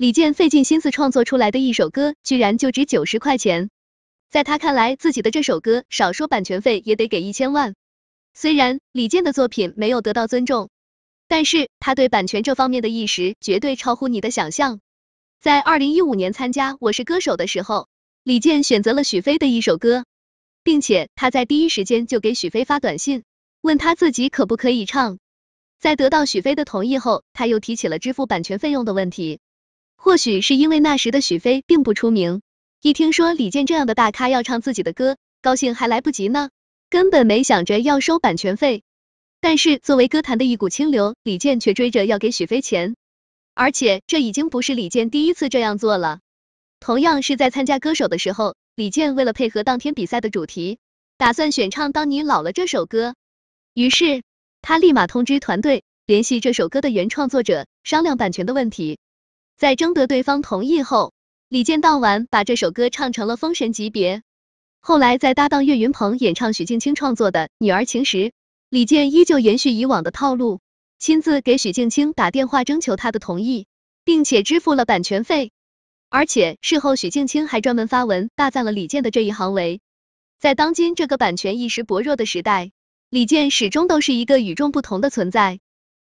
李健费尽心思创作出来的一首歌，居然就值九十块钱。在他看来，自己的这首歌少说版权费也得给一千万。虽然李健的作品没有得到尊重，但是他对版权这方面的意识绝对超乎你的想象。在二零一五年参加《我是歌手》的时候，李健选择了许飞的一首歌，并且他在第一时间就给许飞发短信，问他自己可不可以唱。在得到许飞的同意后，他又提起了支付版权费用的问题。或许是因为那时的许飞并不出名，一听说李健这样的大咖要唱自己的歌，高兴还来不及呢，根本没想着要收版权费。但是作为歌坛的一股清流，李健却追着要给许飞钱，而且这已经不是李健第一次这样做了。同样是在参加歌手的时候，李健为了配合当天比赛的主题，打算选唱《当你老了》这首歌，于是他立马通知团队联系这首歌的原创作者商量版权的问题。在征得对方同意后，李健当晚把这首歌唱成了封神级别。后来在搭档岳云鹏演唱许静清创作的《女儿情》时，李健依旧延续以往的套路，亲自给许静清打电话征求他的同意，并且支付了版权费。而且事后许静清还专门发文大赞了李健的这一行为。在当今这个版权意识薄弱的时代，李健始终都是一个与众不同的存在。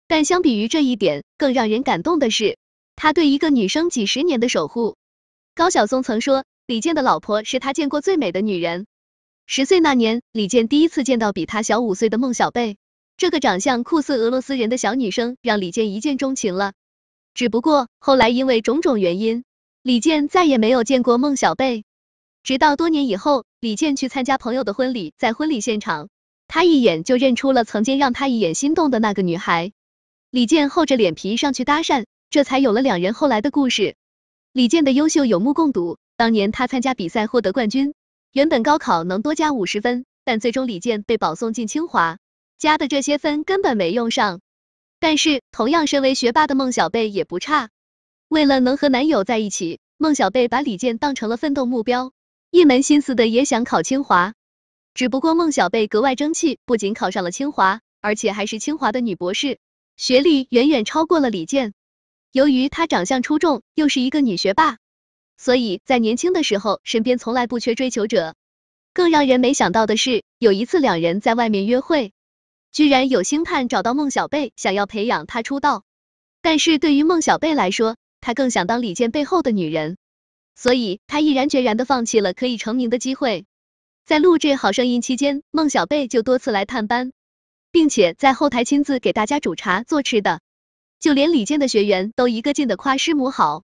但相比于这一点，更让人感动的是。他对一个女生几十年的守护。高晓松曾说，李健的老婆是他见过最美的女人。十岁那年，李健第一次见到比他小五岁的孟小贝，这个长相酷似俄罗斯人的小女生，让李健一见钟情了。只不过后来因为种种原因，李健再也没有见过孟小贝。直到多年以后，李健去参加朋友的婚礼，在婚礼现场，他一眼就认出了曾经让他一眼心动的那个女孩。李健厚着脸皮上去搭讪。这才有了两人后来的故事。李健的优秀有目共睹，当年他参加比赛获得冠军，原本高考能多加五十分，但最终李健被保送进清华，加的这些分根本没用上。但是同样身为学霸的孟小贝也不差，为了能和男友在一起，孟小贝把李健当成了奋斗目标，一门心思的也想考清华。只不过孟小贝格外争气，不仅考上了清华，而且还是清华的女博士，学历远远超过了李健。由于她长相出众，又是一个女学霸，所以在年轻的时候，身边从来不缺追求者。更让人没想到的是，有一次两人在外面约会，居然有星探找到孟小贝，想要培养她出道。但是对于孟小贝来说，她更想当李健背后的女人，所以她毅然决然的放弃了可以成名的机会。在录制《好声音》期间，孟小贝就多次来探班，并且在后台亲自给大家煮茶做吃的。就连李健的学员都一个劲的夸师母好，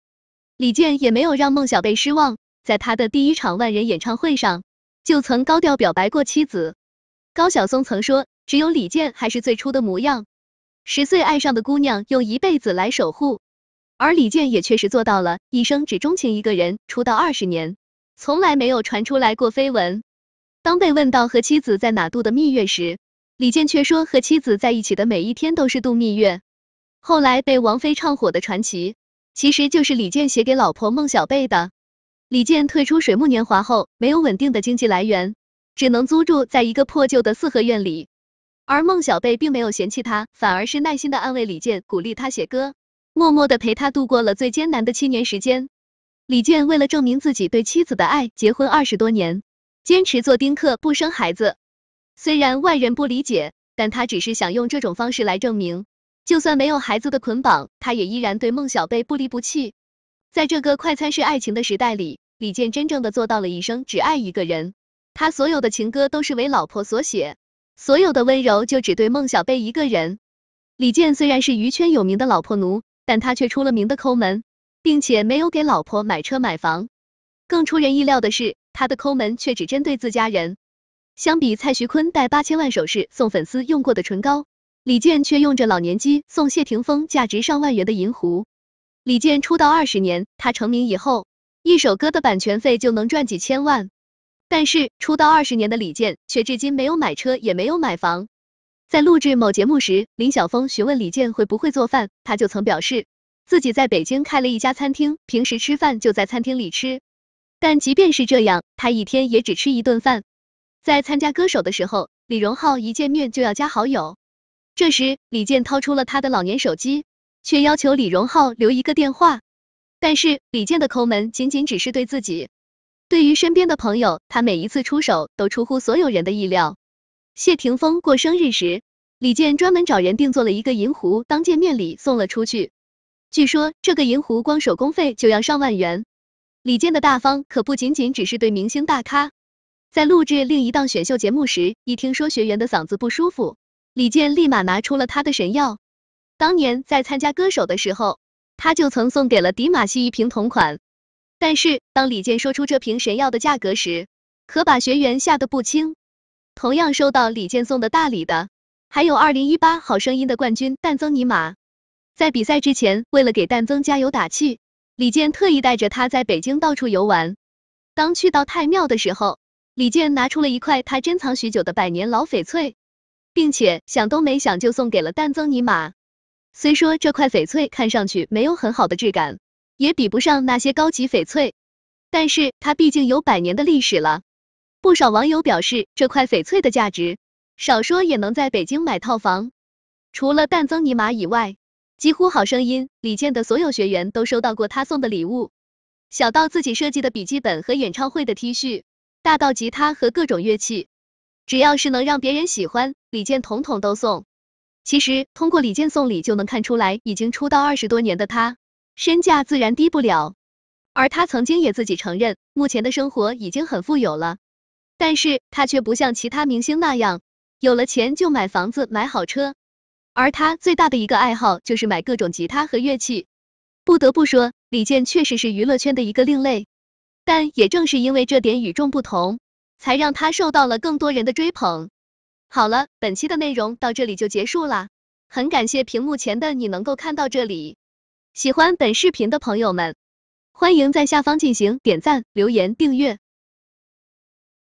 李健也没有让孟小贝失望，在他的第一场万人演唱会上就曾高调表白过妻子。高晓松曾说，只有李健还是最初的模样，十岁爱上的姑娘用一辈子来守护，而李健也确实做到了，一生只钟情一个人。出道二十年，从来没有传出来过绯闻。当被问到和妻子在哪度的蜜月时，李健却说和妻子在一起的每一天都是度蜜月。后来被王菲唱火的传奇，其实就是李健写给老婆孟小蓓的。李健退出水木年华后，没有稳定的经济来源，只能租住在一个破旧的四合院里。而孟小蓓并没有嫌弃他，反而是耐心的安慰李健，鼓励他写歌，默默的陪他度过了最艰难的七年时间。李健为了证明自己对妻子的爱，结婚二十多年，坚持做丁克不生孩子。虽然外人不理解，但他只是想用这种方式来证明。就算没有孩子的捆绑，他也依然对孟小蓓不离不弃。在这个快餐式爱情的时代里，李健真正的做到了一生只爱一个人。他所有的情歌都是为老婆所写，所有的温柔就只对孟小蓓一个人。李健虽然是娱圈有名的老婆奴，但他却出了名的抠门，并且没有给老婆买车买房。更出人意料的是，他的抠门却只针对自家人。相比蔡徐坤带八千万首饰送粉丝用过的唇膏。李健却用着老年机送谢霆锋价值上万元的银狐。李健出道二十年，他成名以后，一首歌的版权费就能赚几千万。但是出道二十年的李健却至今没有买车，也没有买房。在录制某节目时，林晓峰询问李健会不会做饭，他就曾表示自己在北京开了一家餐厅，平时吃饭就在餐厅里吃。但即便是这样，他一天也只吃一顿饭。在参加歌手的时候，李荣浩一见面就要加好友。这时，李健掏出了他的老年手机，却要求李荣浩留一个电话。但是李健的抠门仅仅只是对自己，对于身边的朋友，他每一次出手都出乎所有人的意料。谢霆锋过生日时，李健专门找人定做了一个银壶当见面礼送了出去，据说这个银壶光手工费就要上万元。李健的大方可不仅仅只是对明星大咖，在录制另一档选秀节目时，一听说学员的嗓子不舒服。李健立马拿出了他的神药，当年在参加歌手的时候，他就曾送给了迪玛希一瓶同款。但是当李健说出这瓶神药的价格时，可把学员吓得不轻。同样收到李健送的大礼的，还有二零一八好声音的冠军但增尼玛。在比赛之前，为了给但增加油打气，李健特意带着他在北京到处游玩。当去到太庙的时候，李健拿出了一块他珍藏许久的百年老翡翠。并且想都没想就送给了但曾尼玛。虽说这块翡翠看上去没有很好的质感，也比不上那些高级翡翠，但是它毕竟有百年的历史了。不少网友表示，这块翡翠的价值，少说也能在北京买套房。除了但曾尼玛以外，几乎《好声音》李健的所有学员都收到过他送的礼物，小到自己设计的笔记本和演唱会的 T 恤，大到吉他和各种乐器。只要是能让别人喜欢，李健统统都送。其实通过李健送礼就能看出来，已经出道二十多年的他，身价自然低不了。而他曾经也自己承认，目前的生活已经很富有了。但是他却不像其他明星那样，有了钱就买房子买好车。而他最大的一个爱好就是买各种吉他和乐器。不得不说，李健确实是娱乐圈的一个另类。但也正是因为这点与众不同。才让他受到了更多人的追捧。好了，本期的内容到这里就结束了。很感谢屏幕前的你能够看到这里。喜欢本视频的朋友们，欢迎在下方进行点赞、留言、订阅。